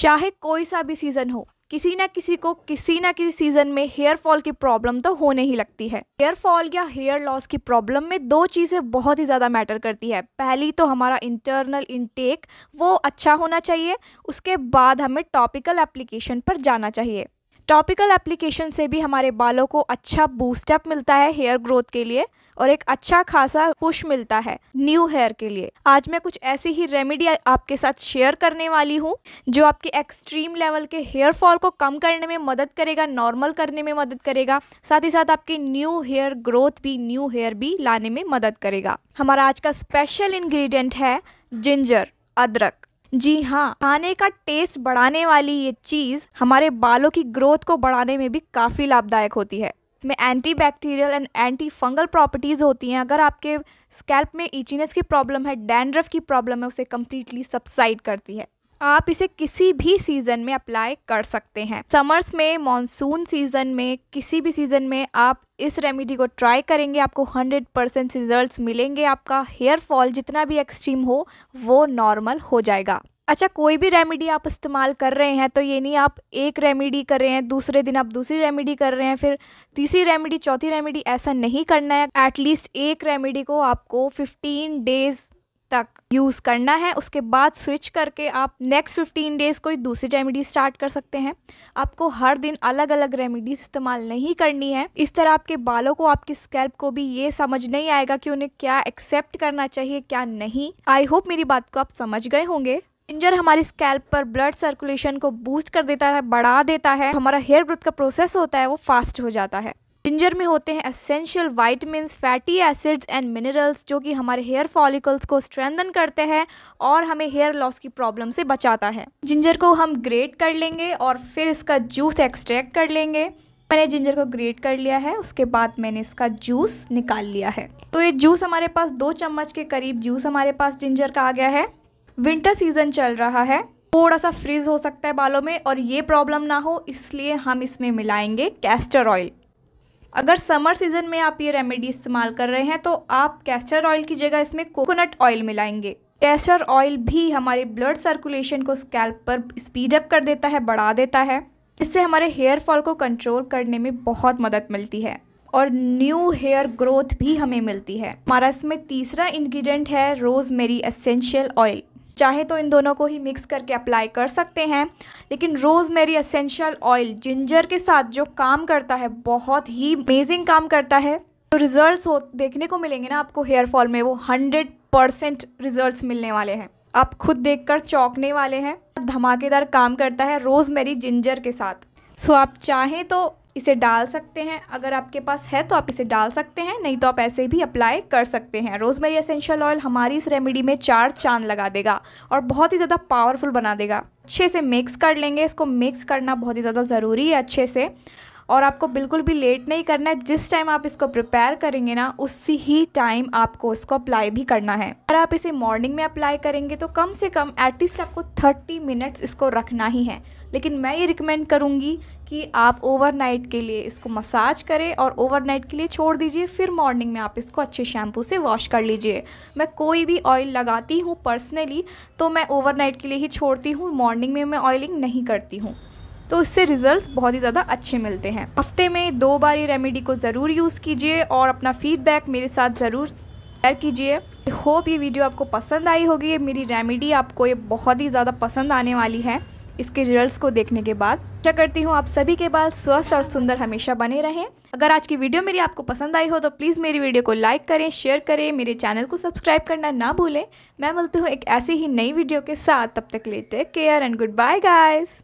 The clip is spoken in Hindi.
चाहे कोई सा भी सीज़न हो किसी ना किसी को किसी ना किसी सीज़न में हेयर फॉल की प्रॉब्लम तो होने ही लगती है हेयर फॉल या हेयर लॉस की प्रॉब्लम में दो चीज़ें बहुत ही ज़्यादा मैटर करती है पहली तो हमारा इंटरनल इनटेक वो अच्छा होना चाहिए उसके बाद हमें टॉपिकल एप्लीकेशन पर जाना चाहिए टॉपिकल एप्लीकेशन से भी हमारे बालों को अच्छा बूस्टअप मिलता है हेयर ग्रोथ के लिए और एक अच्छा खासा पुश मिलता है न्यू हेयर के लिए आज मैं कुछ ऐसी ही रेमेडी आपके साथ शेयर करने वाली हूँ जो आपके एक्सट्रीम लेवल के हेयर फॉल को कम करने में मदद करेगा नॉर्मल करने में मदद करेगा साथ ही साथ आपकी न्यू हेयर ग्रोथ भी न्यू हेयर भी लाने में मदद करेगा हमारा आज का स्पेशल इन्ग्रीडियंट है जिंजर अदरक जी हाँ खाने का टेस्ट बढ़ाने वाली ये चीज़ हमारे बालों की ग्रोथ को बढ़ाने में भी काफ़ी लाभदायक होती है इसमें anti bacterial and anti fungal properties होती हैं अगर आपके स्कैल्प में ईचीनेस की प्रॉब्लम है डैंड्रफ की प्रॉब्लम है उसे कम्प्लीटली सब्साइड करती है आप इसे किसी भी सीज़न में अप्लाई कर सकते हैं समर्स में मॉनसून सीज़न में किसी भी सीज़न में आप इस रेमेडी को ट्राई करेंगे आपको 100 परसेंट रिजल्ट मिलेंगे आपका हेयर फॉल जितना भी एक्सट्रीम हो वो नॉर्मल हो जाएगा अच्छा कोई भी रेमेडी आप इस्तेमाल कर रहे हैं तो ये नहीं आप एक रेमेडी कर रहे हैं दूसरे दिन आप दूसरी रेमेडी कर रहे हैं फिर तीसरी रेमेडी चौथी रेमेडी ऐसा नहीं करना है एटलीस्ट एक रेमेडी को आपको फिफ्टीन डेज़ तक यूज़ करना है उसके बाद स्विच करके आप नेक्स्ट फिफ्टीन डेज़ कोई दूसरी रेमेडी स्टार्ट कर सकते हैं आपको हर दिन अलग अलग रेमेडीज इस्तेमाल नहीं करनी है इस तरह आपके बालों को आपकी स्कैल्प को भी ये समझ नहीं आएगा कि उन्हें क्या एक्सेप्ट करना चाहिए क्या नहीं आई होप मेरी बात को आप समझ गए होंगे जिंजर हमारी स्कैल्प पर ब्लड सर्कुलेशन को बूस्ट कर देता है बढ़ा देता है हमारा हेयर ग्रोथ का प्रोसेस होता है वो फास्ट हो जाता है जिंजर में होते हैं essential vitamin fatty acids and minerals जो कि हमारे हेयर फॉलिकल्स को स्ट्रेंथन करते हैं और हमें हेयर लॉस की प्रॉब्लम से बचाता है जिंजर को हम ग्रेट कर लेंगे और फिर इसका जूस एक्सट्रैक्ट कर लेंगे मैंने जिंजर को ग्रेट कर लिया है उसके बाद मैंने इसका जूस निकाल लिया है तो ये जूस हमारे पास दो चम्मच के करीब जूस हमारे पास जिंजर का आ गया है विंटर सीजन चल रहा है थोड़ा सा फ्रीज हो सकता है बालों में और ये प्रॉब्लम ना हो इसलिए हम इसमें मिलाएंगे कैस्टर ऑयल अगर समर सीजन में आप ये रेमेडी इस्तेमाल कर रहे हैं तो आप कैस्टर ऑयल की जगह इसमें कोकोनट ऑयल मिलाएंगे कैस्टर ऑयल भी हमारे ब्लड सर्कुलेशन को स्कैल्प पर स्पीड अप कर देता है बढ़ा देता है इससे हमारे हेयर फॉल को कंट्रोल करने में बहुत मदद मिलती है और न्यू हेयर ग्रोथ भी हमें मिलती है हमारा इसमें तीसरा इंग्रेडिएंट है रोज़मेरी एसेंशियल ऑयल चाहे तो इन दोनों को ही मिक्स करके अप्लाई कर सकते हैं लेकिन रोज़मेरी असेंशियल ऑयल जिंजर के साथ जो काम करता है बहुत ही अमेजिंग काम करता है तो रिजल्ट्स हो देखने को मिलेंगे ना आपको हेयर फॉल में वो हंड्रेड परसेंट रिजल्ट मिलने वाले हैं आप खुद देखकर चौंकने वाले हैं धमाकेदार काम करता है रोज़मेरी जिंजर के साथ सो आप चाहें तो इसे डाल सकते हैं अगर आपके पास है तो आप इसे डाल सकते हैं नहीं तो आप ऐसे भी अप्लाई कर सकते हैं रोज़मेरी एसेंशियल ऑयल हमारी इस रेमेडी में चार चांद लगा देगा और बहुत ही ज़्यादा पावरफुल बना देगा अच्छे से मिक्स कर लेंगे इसको मिक्स करना बहुत ही ज़्यादा ज़रूरी है अच्छे से और आपको बिल्कुल भी लेट नहीं करना है जिस टाइम आप इसको प्रिपेयर करेंगे ना उसी ही टाइम आपको इसको अप्लाई भी करना है अगर आप इसे मॉर्निंग में अप्लाई करेंगे तो कम से कम एटलीस्ट आपको थर्टी मिनट्स इसको रखना ही है लेकिन मैं ये रिकमेंड करूँगी कि आप ओवरनाइट के लिए इसको मसाज करें और ओवरनाइट के लिए छोड़ दीजिए फिर मॉर्निंग में आप इसको अच्छे शैम्पू से वॉश कर लीजिए मैं कोई भी ऑयल लगाती हूँ पर्सनली तो मैं ओवरनाइट के लिए ही छोड़ती हूँ मॉर्निंग में मैं ऑयलिंग नहीं करती हूँ तो इससे रिजल्ट बहुत ही ज़्यादा अच्छे मिलते हैं हफ्ते में दो बार ये रेमेडी को ज़रूर यूज़ कीजिए और अपना फीडबैक मेरे साथ ज़रूर शेयर कीजिए होप ये वीडियो आपको पसंद आई होगी मेरी रेमेडी आपको ये बहुत ही ज़्यादा पसंद आने वाली है इसके रिजल्ट्स को देखने के बाद आशा करती हूँ आप सभी के बाद स्वस्थ और सुंदर हमेशा बने रहें अगर आज की वीडियो मेरी आपको पसंद आई हो तो प्लीज़ मेरी वीडियो को लाइक करें शेयर करें मेरे चैनल को सब्सक्राइब करना ना भूलें मैं मिलती हूँ एक ऐसी ही नई वीडियो के साथ तब तक लेते care and good bye guys